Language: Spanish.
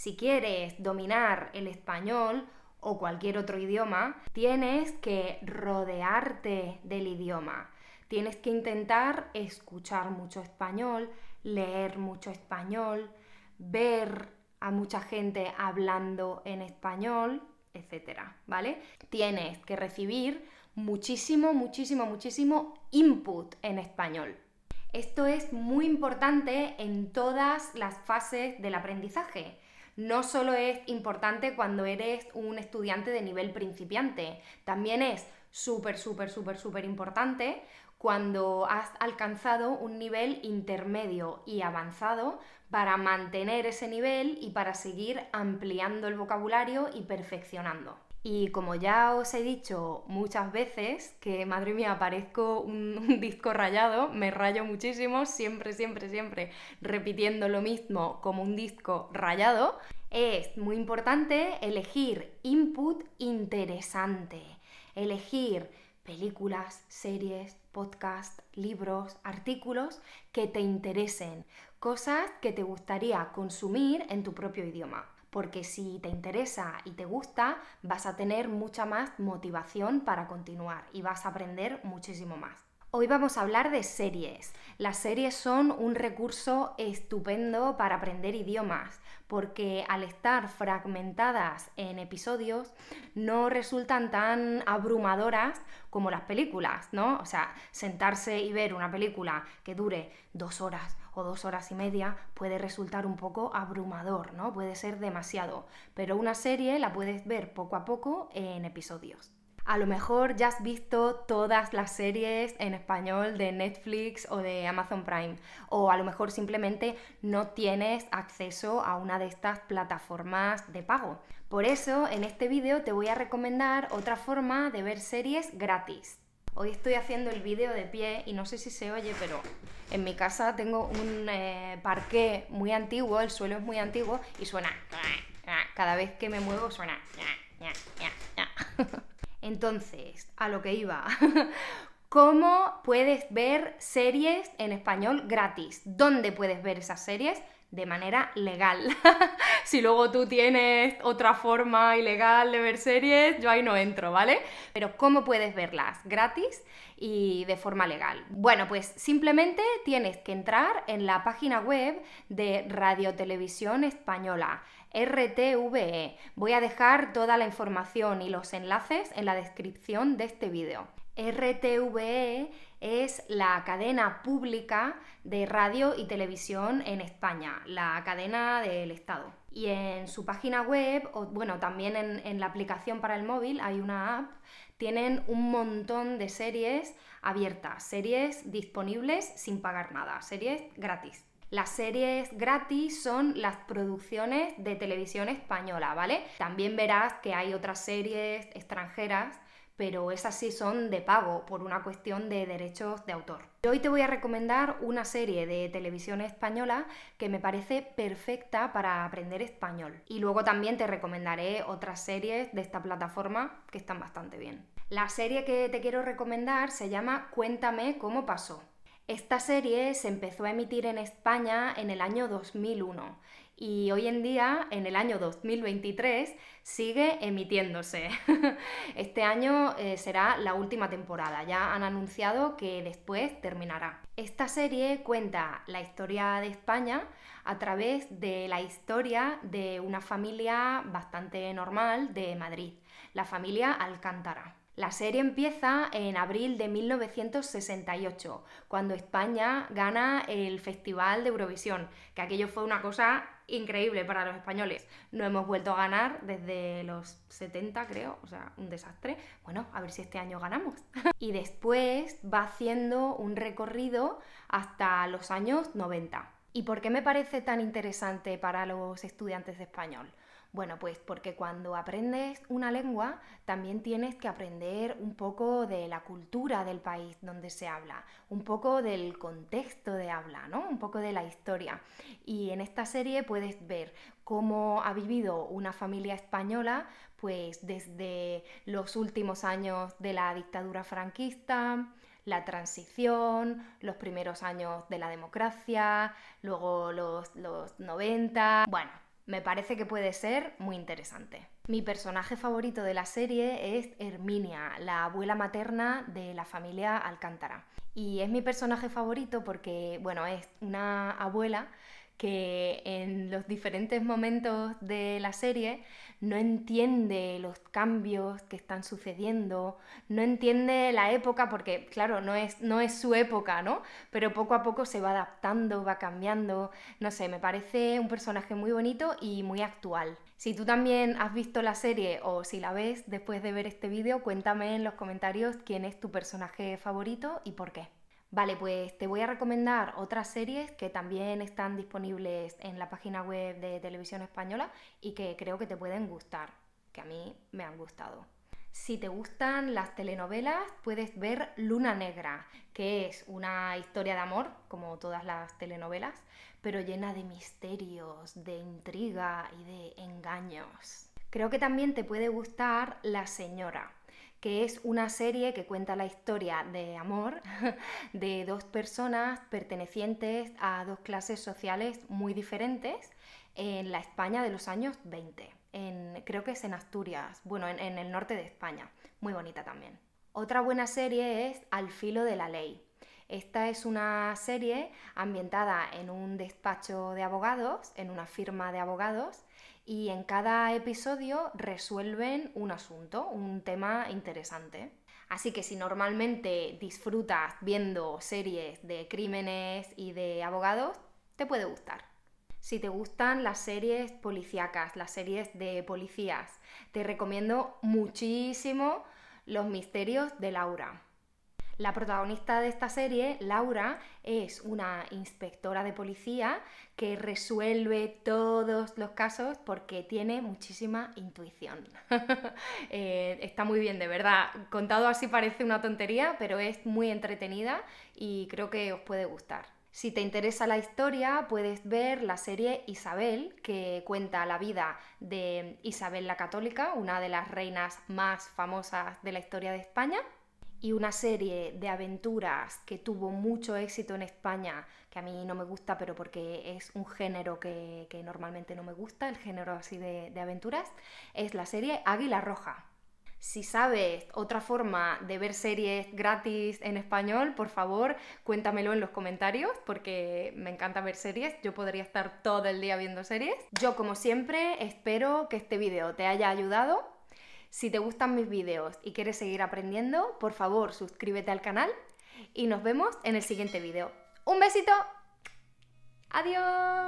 Si quieres dominar el español o cualquier otro idioma, tienes que rodearte del idioma. Tienes que intentar escuchar mucho español, leer mucho español, ver a mucha gente hablando en español, etcétera, ¿vale? Tienes que recibir muchísimo, muchísimo, muchísimo input en español. Esto es muy importante en todas las fases del aprendizaje no solo es importante cuando eres un estudiante de nivel principiante, también es súper, súper, súper, súper importante cuando has alcanzado un nivel intermedio y avanzado para mantener ese nivel y para seguir ampliando el vocabulario y perfeccionando. Y como ya os he dicho muchas veces, que madre mía, parezco un, disco rayado, me rayo muchísimo, siempre, siempre, siempre repitiendo lo mismo como un disco rayado, es muy importante elegir input interesante, elegir películas, series, podcasts, libros, artículos que te interesen, cosas que te gustaría consumir en tu propio idioma porque si te interesa y te gusta, vas a tener mucha más motivación para continuar y vas a aprender muchísimo más. Hoy vamos a hablar de series. Las series son un recurso estupendo para aprender idiomas, porque al estar fragmentadas en episodios no resultan tan abrumadoras como las películas, ¿no? O sea, sentarse y ver una película que dure dos horas o dos horas y media puede resultar un poco abrumador, ¿no? Puede ser demasiado, pero una serie la puedes ver poco a poco en episodios. A lo mejor ya has visto todas las series en español de Netflix o de Amazon Prime, o a lo mejor simplemente no tienes acceso a una de estas plataformas de pago. Por eso, en este vídeo te voy a recomendar otra forma de ver series gratis. Hoy estoy haciendo el vídeo de pie y no sé si se oye, pero en mi casa tengo un eh, parque muy antiguo, el suelo es muy antiguo y suena. Cada vez que me muevo suena. Entonces, a lo que iba. ¿Cómo puedes ver series en español gratis? ¿Dónde puedes ver esas series? de manera legal. si luego tú tienes otra forma ilegal de ver series, yo ahí no entro, ¿vale? Pero ¿cómo puedes verlas? Gratis y de forma legal. Bueno, pues simplemente tienes que entrar en la página web de Radio Televisión Española. RTVE. Voy a dejar toda la información y los enlaces en la descripción de este vídeo. RTVE es la cadena pública de radio y televisión en España, la cadena del Estado. Y en su página web, o bueno, también en, en la aplicación para el móvil hay una app, tienen un montón de series abiertas, series disponibles sin pagar nada, series gratis. Las series gratis son las producciones de televisión española, ¿vale? También verás que hay otras series extranjeras pero esas sí son de pago por una cuestión de derechos de autor. Hoy te voy a recomendar una serie de televisión española que me parece perfecta para aprender español. Y luego también te recomendaré otras series de esta plataforma que están bastante bien. La serie que te quiero recomendar se llama Cuéntame cómo pasó. Esta serie se empezó a emitir en España en el año 2001 y hoy en día, en el año 2023, sigue emitiéndose. Este año eh, será la última temporada, ya han anunciado que después terminará. Esta serie cuenta la historia de España a través de la historia de una familia bastante normal de Madrid, la familia Alcántara. La serie empieza en abril de 1968, cuando España gana el Festival de Eurovisión, que aquello fue una cosa increíble para los españoles. No hemos vuelto a ganar desde los 70, creo, o sea, un desastre. Bueno, a ver si este año ganamos. y después va haciendo un recorrido hasta los años 90. ¿Y por qué me parece tan interesante para los estudiantes de español? Bueno, pues porque cuando aprendes una lengua también tienes que aprender un poco de la cultura del país donde se habla, un poco del contexto de habla, ¿no? Un poco de la historia. Y en esta serie puedes ver cómo ha vivido una familia española pues desde los últimos años de la dictadura franquista, la transición, los primeros años de la democracia, luego los, 90, bueno, me parece que puede ser muy interesante. Mi personaje favorito de la serie es Herminia, la abuela materna de la familia Alcántara. Y es mi personaje favorito porque, bueno, es una abuela que en los diferentes momentos de la serie no entiende los cambios que están sucediendo, no entiende la época, porque claro, no es, no es su época, ¿no? Pero poco a poco se va adaptando, va cambiando, no sé, me parece un personaje muy bonito y muy actual. Si tú también has visto la serie o si la ves después de ver este vídeo, cuéntame en los comentarios quién es tu personaje favorito y por qué. Vale, pues te voy a recomendar otras series que también están disponibles en la página web de Televisión Española y que creo que te pueden gustar, que a mí me han gustado. Si te gustan las telenovelas, puedes ver Luna Negra, que es una historia de amor, como todas las telenovelas, pero llena de misterios, de intriga y de engaños. Creo que también te puede gustar La Señora, que es una serie que cuenta la historia de amor de dos personas pertenecientes a dos clases sociales muy diferentes en la España de los años 20. En, creo que es en Asturias, bueno, en el norte de España. Muy bonita también. Otra buena serie es Al filo de la ley, esta es una serie ambientada en un despacho de abogados, en una firma de abogados, y en cada episodio resuelven un asunto, un tema interesante. Así que si normalmente disfrutas viendo series de crímenes y de abogados, te puede gustar. Si te gustan las series policíacas, las series de policías, te recomiendo muchísimo Los misterios de Laura. La protagonista de esta serie, Laura, es una inspectora de policía que resuelve todos los casos porque tiene muchísima intuición. Eh, está muy bien, de verdad. Contado así parece una tontería, pero es muy entretenida y creo que os puede gustar. Si te interesa la historia, puedes ver la serie Isabel, que cuenta la vida de Isabel la Católica, una de las reinas más famosas de la historia de España, y una serie de aventuras que tuvo mucho éxito en España, que a mí no me gusta, pero porque es un género que, normalmente no me gusta, el género así de, de aventuras, es la serie Águila Roja. Si sabes otra forma de ver series gratis en español, por favor, cuéntamelo en los comentarios porque me encanta ver series. Yo podría estar todo el día viendo series. Yo, como siempre, espero que este vídeo te haya ayudado si te gustan mis vídeos y quieres seguir aprendiendo, por favor suscríbete al canal y nos vemos en el siguiente vídeo. ¡Un besito! ¡Adiós!